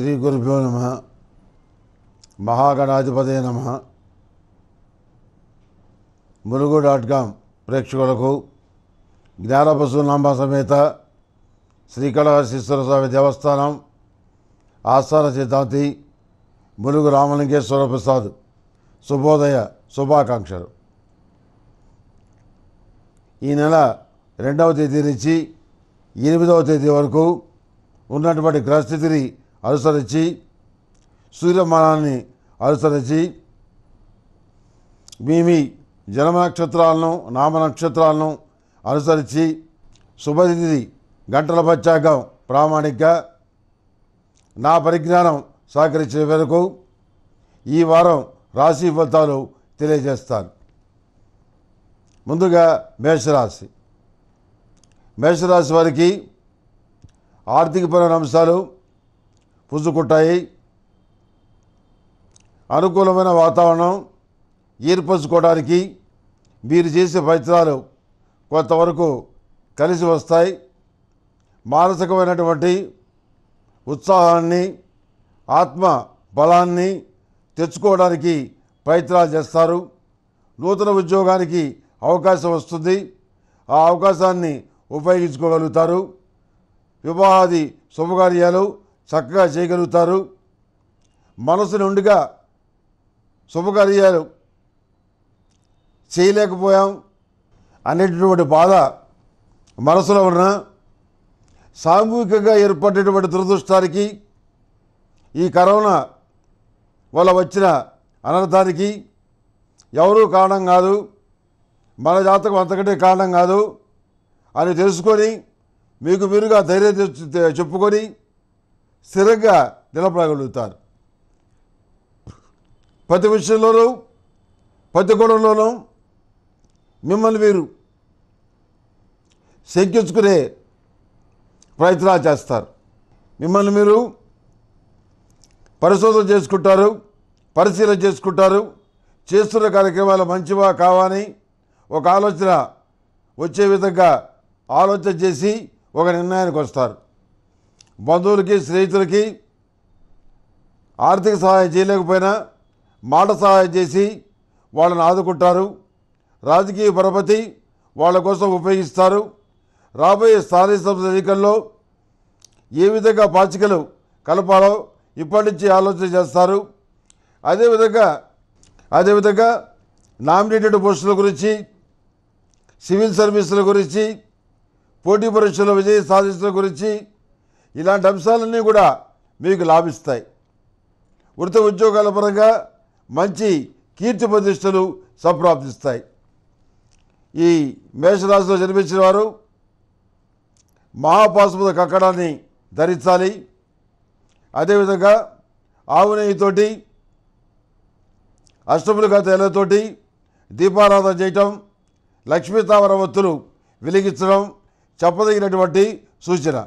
శ్రీ గురుభ్యో నమ మహాగణాధిపతి నమ ములుగు డాట్ కామ్ ప్రేక్షకులకు జ్ఞానపశునామ సమేత శ్రీకళహస్తీశ్వర స్వామి దేవస్థానం ఆస్థాన సిద్ధాంతి ములుగు రామలింగేశ్వర ప్రసాద్ శుభోదయ శుభాకాంక్షలు ఈ నెల రెండవ తేదీ నుంచి ఎనిమిదవ తేదీ వరకు ఉన్నటువంటి గ్రహస్థితిని అనుసరించి సూర్యమానాన్ని అనుసరించి మీ మీ జన్మ నక్షత్రాలను నామ నక్షత్రాలను అనుసరించి శుభతిథి గంటల పచ్చాకం ప్రామాణికంగా నా పరిజ్ఞానం సహకరించిన వరకు ఈ వారం రాశి ఫలితాలు తెలియజేస్తాను ముందుగా మేషరాశి మేషరాశి వారికి పరమైన అంశాలు పుంజుకుంటాయి అనుకూలమైన వాతావరణం ఏర్పరచుకోవడానికి మీరు చేసే ప్రయత్నాలు కొంతవరకు కలిసి వస్తాయి మానసికమైనటువంటి ఉత్సాహాన్ని ఆత్మ బలాన్ని తెచ్చుకోవడానికి ప్రయత్నాలు చేస్తారు నూతన ఉద్యోగానికి అవకాశం వస్తుంది ఆ అవకాశాన్ని ఉపయోగించుకోగలుగుతారు వివాహాది శుభకార్యాలు చక్కగా చేయగలుగుతారు మనసు నుండిగా శుభకార్యాలు చేయలేకపోయాం అనేటటువంటి బాధ మనసులో ఉన్న సామూహికంగా ఏర్పడినటువంటి దురదృష్టానికి ఈ కరోనా వల్ల వచ్చిన అనర్థానికి ఎవరూ కారణం కాదు మన జాతకం అంతకంటే కారణం కాదు అని తెలుసుకొని మీకు మీరుగా ధైర్యం చెప్పుకొని స్థిరంగా నిలబడగలుగుతారు ప్రతి విషయంలోనూ ప్రతి గుణంలోనూ మిమ్మల్ని మీరు శంకించుకునే ప్రయత్నాలు చేస్తారు మిమ్మల్ని మీరు పరిశోధన చేసుకుంటారు పరిశీలన చేసుకుంటారు చేస్తున్న కార్యక్రమాలు మంచివా కావని ఒక ఆలోచన వచ్చే విధంగా ఆలోచన చేసి ఒక నిర్ణయానికి వస్తారు బంధువులకి స్నేహితులకి ఆర్థిక సహాయం చేయలేకపోయినా మాట సహాయం చేసి వాళ్ళని ఆదుకుంటారు రాజకీయ పరపతి వాళ్ళ కోసం ఉపయోగిస్తారు రాబోయే స్థానిక సంస్థ ఎన్నికల్లో ఏ విధంగా పాచికలు కలపాలో ఇప్పటి నుంచి ఆలోచన చేస్తారు అదేవిధంగా అదేవిధంగా నామినేటెడ్ పోస్టుల గురించి సివిల్ సర్వీసుల గురించి పోటీ పరీక్షల విజయం సాధించడం గురించి ఇలాంటి అంశాలన్నీ కూడా మీకు లాభిస్తాయి వృత్త ఉద్యోగాల పరంగా మంచి కీర్తి ప్రతిష్టలు సంప్రాప్తిస్తాయి ఈ మేషరాశిలో జన్మించిన వారు మహాపాశుపద కక్కడాన్ని ధరించాలి అదేవిధంగా ఆవునేయితోటి అష్టములుగా తేలతోటి దీపారాధన చేయటం లక్ష్మీతామర వత్తులు వెలిగించడం చెప్పదగినటువంటి సూచన